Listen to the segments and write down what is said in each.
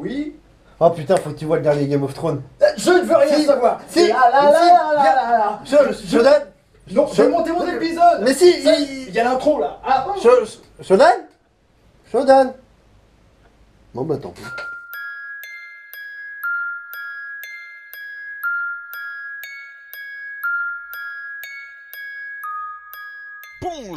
Oui Oh putain, faut que tu vois le dernier Game of Thrones. Eh, je ne veux rien savoir. Si. Je, je, Non, je vais monter mon épisode. Mais si, il- y a l'intro là. Ah, donne. Je donne. Bon bah tant pis.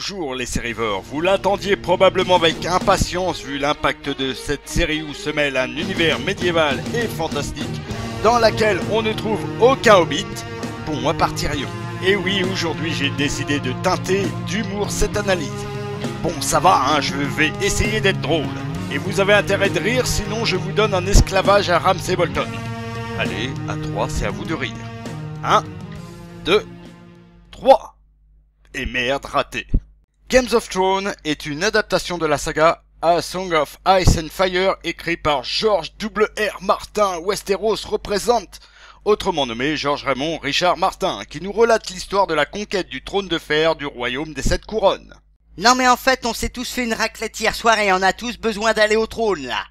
Bonjour les sérivores, vous l'attendiez probablement avec impatience vu l'impact de cette série où se mêle un univers médiéval et fantastique dans laquelle on ne trouve aucun hobbit, bon à partirions. Et oui, aujourd'hui j'ai décidé de teinter d'humour cette analyse. Bon ça va, hein, je vais essayer d'être drôle. Et vous avez intérêt de rire sinon je vous donne un esclavage à Ramsay Bolton. Allez, à trois c'est à vous de rire. 1, 2, 3 et merde ratée. Games of Thrones est une adaptation de la saga A Song of Ice and Fire écrit par George W.R. Martin. Westeros représente, autrement nommé George Raymond Richard Martin, qui nous relate l'histoire de la conquête du trône de fer du royaume des sept couronnes. Non mais en fait, on s'est tous fait une raclette hier soir et on a tous besoin d'aller au trône là.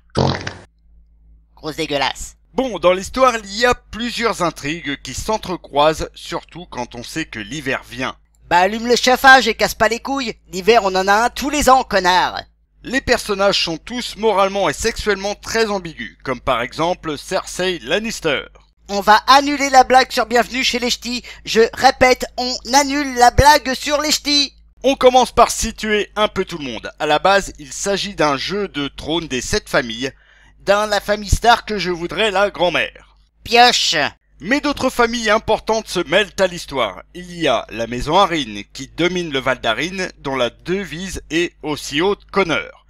Grosse dégueulasse. Bon, dans l'histoire, il y a plusieurs intrigues qui s'entrecroisent, surtout quand on sait que l'hiver vient. Bah allume le chauffage et casse pas les couilles. L'hiver on en a un tous les ans, connard. Les personnages sont tous moralement et sexuellement très ambigus, comme par exemple Cersei Lannister. On va annuler la blague sur Bienvenue chez les Ch'tis. Je répète, on annule la blague sur les Ch'tis. On commence par situer un peu tout le monde. À la base, il s'agit d'un jeu de trône des sept familles, dans la famille Stark je voudrais la grand-mère. Pioche mais d'autres familles importantes se mêlent à l'histoire. Il y a la maison Arine qui domine le Val d'Arine dont la devise est aussi haute qu'honneur.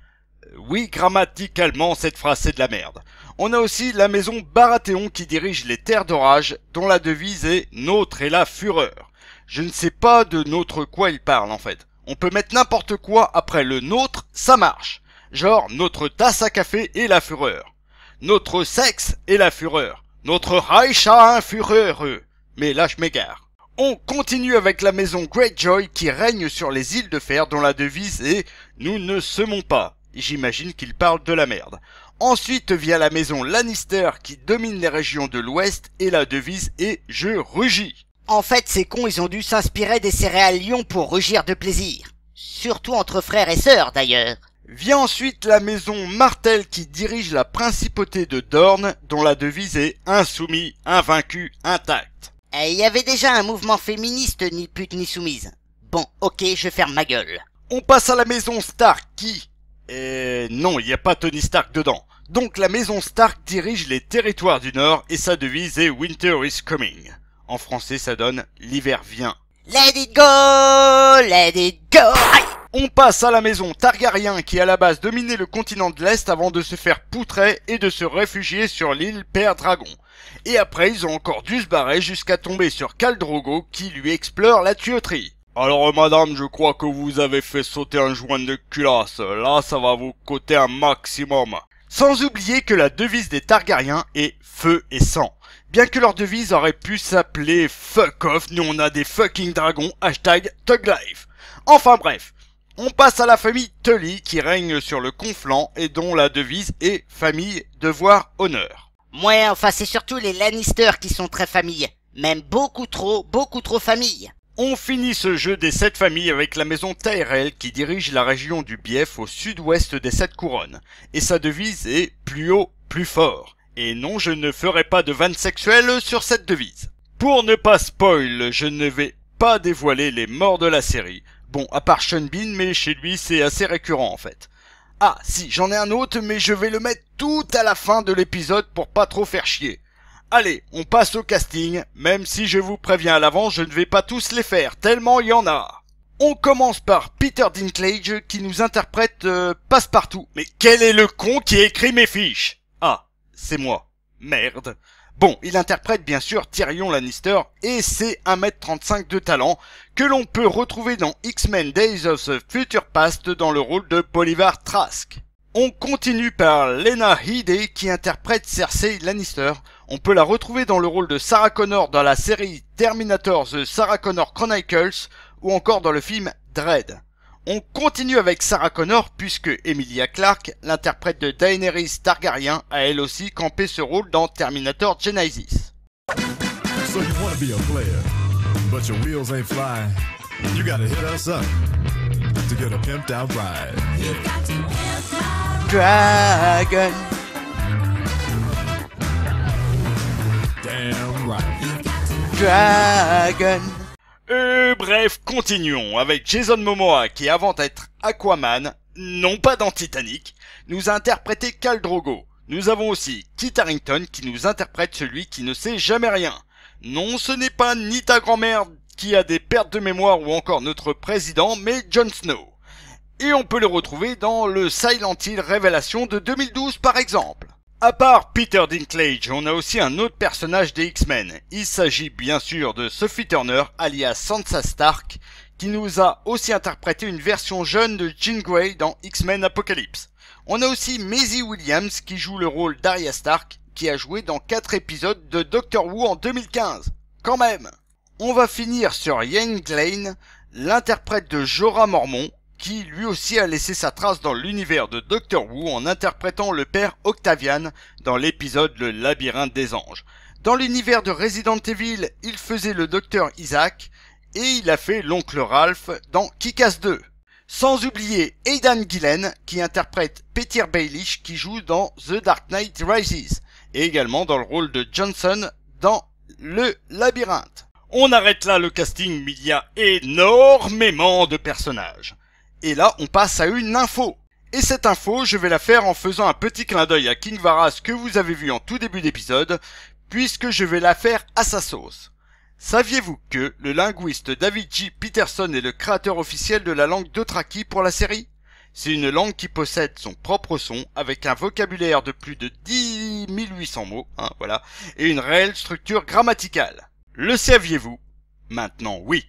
Euh, oui, grammaticalement, cette phrase c'est de la merde. On a aussi la maison Baratheon qui dirige les terres d'orage dont la devise est Notre et la fureur. Je ne sais pas de notre quoi il parle en fait. On peut mettre n'importe quoi après le nôtre, ça marche. Genre notre tasse à café et la fureur. Notre sexe et la fureur. Notre Reich a un mais là je m'égare. On continue avec la maison Greyjoy qui règne sur les îles de fer dont la devise est « Nous ne semons pas ». J'imagine qu'il parle de la merde. Ensuite vient la maison Lannister qui domine les régions de l'ouest et la devise est « Je rugis ». En fait, ces cons, ils ont dû s'inspirer des céréales lions pour rugir de plaisir. Surtout entre frères et sœurs, d'ailleurs. Vient ensuite la maison Martel qui dirige la principauté de Dorne dont la devise est insoumis, invaincu, intact. Eh, il y avait déjà un mouvement féministe ni pute ni soumise. Bon, ok, je ferme ma gueule. On passe à la maison Stark qui... Euh, non, il n'y a pas Tony Stark dedans. Donc la maison Stark dirige les territoires du Nord et sa devise est Winter is coming. En français ça donne l'hiver vient. Let it go, let it go. On passe à la maison Targaryen qui à la base dominait le continent de l'Est avant de se faire poutrer et de se réfugier sur l'île Père Dragon. Et après ils ont encore dû se barrer jusqu'à tomber sur Kaldrogo qui lui explore la tuyauterie. Alors madame, je crois que vous avez fait sauter un joint de culasse, là ça va vous coûter un maximum. Sans oublier que la devise des Targaryens est feu et sang. Bien que leur devise aurait pu s'appeler fuck off, nous on a des fucking dragons, hashtag thug life. Enfin bref, on passe à la famille Tully qui règne sur le conflant et dont la devise est famille, devoir, honneur. Ouais, enfin c'est surtout les Lannister qui sont très famille. Même beaucoup trop, beaucoup trop famille. On finit ce jeu des sept familles avec la maison Tyrell qui dirige la région du Bief au sud-ouest des sept couronnes. Et sa devise est plus haut, plus fort. Et non, je ne ferai pas de vannes sexuelles sur cette devise. Pour ne pas spoil, je ne vais pas dévoiler les morts de la série. Bon, à part Sean Bean, mais chez lui c'est assez récurrent en fait. Ah, si, j'en ai un autre, mais je vais le mettre tout à la fin de l'épisode pour pas trop faire chier. Allez, on passe au casting, même si je vous préviens à l'avance, je ne vais pas tous les faire, tellement il y en a. On commence par Peter Dinklage qui nous interprète passe euh, Passepartout. Mais quel est le con qui écrit mes fiches Ah, c'est moi. Merde. Bon, il interprète bien sûr Tyrion Lannister et c'est 1m35 de talent que l'on peut retrouver dans X-Men Days of the Future Past dans le rôle de Bolivar Trask. On continue par Lena Headey qui interprète Cersei Lannister. On peut la retrouver dans le rôle de Sarah Connor dans la série Terminator The Sarah Connor Chronicles ou encore dans le film Dread. On continue avec Sarah Connor puisque Emilia Clarke, l'interprète de Daenerys Targaryen, a elle aussi campé ce rôle dans Terminator Genesis. Bref, continuons avec Jason Momoa qui, avant d'être Aquaman, non pas dans Titanic, nous a interprété Cal Drogo. Nous avons aussi Kit Harrington qui nous interprète celui qui ne sait jamais rien. Non, ce n'est pas ni ta grand-mère qui a des pertes de mémoire ou encore notre président, mais Jon Snow. Et on peut le retrouver dans le Silent Hill Révélation de 2012 par exemple. À part Peter Dinklage, on a aussi un autre personnage des X-Men. Il s'agit bien sûr de Sophie Turner, alias Sansa Stark, qui nous a aussi interprété une version jeune de Jean Grey dans X-Men Apocalypse. On a aussi Maisie Williams qui joue le rôle d'Aria Stark, qui a joué dans 4 épisodes de Doctor Who en 2015. Quand même On va finir sur Yang lane l'interprète de Jorah Mormon, qui lui aussi a laissé sa trace dans l'univers de Doctor Who en interprétant le père Octavian dans l'épisode Le Labyrinthe des Anges. Dans l'univers de Resident Evil, il faisait le docteur Isaac et il a fait l'oncle Ralph dans Kick-Ass 2. Sans oublier Aidan Gillen qui interprète Peter Baelish qui joue dans The Dark Knight Rises et également dans le rôle de Johnson dans Le Labyrinthe. On arrête là le casting, mais il y a énormément de personnages. Et là, on passe à une info. Et cette info, je vais la faire en faisant un petit clin d'œil à King Varas que vous avez vu en tout début d'épisode, puisque je vais la faire à sa sauce. Saviez-vous que le linguiste David G. Peterson est le créateur officiel de la langue d'Otraki pour la série C'est une langue qui possède son propre son, avec un vocabulaire de plus de 10 800 mots, hein, voilà, et une réelle structure grammaticale. Le saviez-vous Maintenant oui.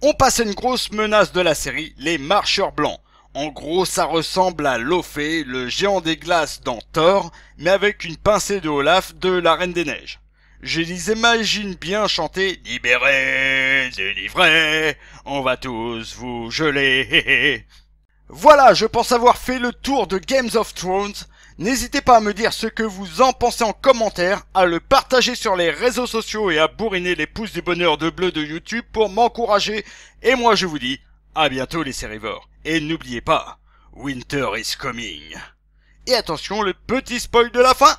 On passe à une grosse menace de la série, les marcheurs blancs. En gros, ça ressemble à Lofé, le géant des glaces dans Thor, mais avec une pincée de Olaf de la Reine des Neiges. Je les imagine bien chanter « Libérés, délivrés, on va tous vous geler ». Voilà, je pense avoir fait le tour de Games of Thrones. N'hésitez pas à me dire ce que vous en pensez en commentaire, à le partager sur les réseaux sociaux et à bourriner les pouces du bonheur de bleu de YouTube pour m'encourager. Et moi je vous dis à bientôt les sérivores. Et n'oubliez pas, Winter is coming. Et attention, le petit spoil de la fin